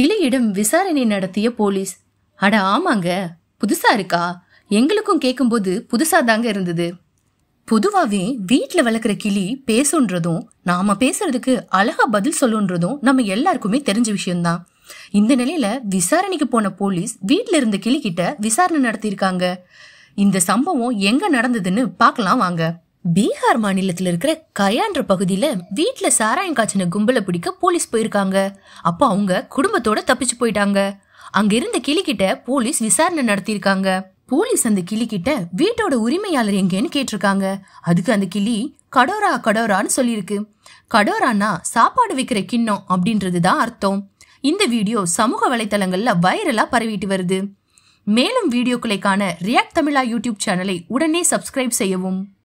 கிளியிடம் விசாரணை நடத்திய போலீஸ் அட ஆமாங்க புதுசா இருக்கா எங்களுக்கும் கேட்கும்போது புதுசா தாங்க இருந்தது பொதுவாகவே வீட்டில் வளர்க்குற கிளி பேசுன்றதும் நாம பேசுறதுக்கு அழகா பதில் சொல்லுன்றதும் நம்ம எல்லாருக்குமே தெரிஞ்ச விஷயம்தான் இந்த நிலையில விசாரணைக்கு போன போலீஸ் வீட்டில் இருந்த கிளி கிட்ட விசாரணை நடத்தியிருக்காங்க இந்த சம்பவம் எங்க நடந்ததுன்னு பார்க்கலாம் வாங்க பீகார் மாநிலத்தில் இருக்கிற கயான்ற பகுதியில வீட்டுல சாராயம் காய்ச்சின கும்பலை பிடிக்க போலீஸ் போயிருக்காங்க அப்போ அவங்க குடும்பத்தோட தப்பிச்சு போயிட்டாங்க அங்க இருந்த கிளிக்கிட்ட போலீஸ் விசாரணை நடத்தியிருக்காங்க போலீஸ் அந்த கிளிக்கிட்ட வீட்டோட உரிமையாளர் எங்கேன்னு கேட்டிருக்காங்க அதுக்கு அந்த கிளி கடோரா கடோரான்னு சொல்லியிருக்கு கடோரானா சாப்பாடு வைக்கிற கிண்ணம் அப்படின்றது தான் அர்த்தம் இந்த வீடியோ சமூக வலைத்தளங்களில் வைரலா பரவிட்டு வருது மேலும் வீடியோக்களை காண ரியாக்ட் தமிழா யூடியூப் சேனலை உடனே சப்ஸ்கிரைப் செய்யவும்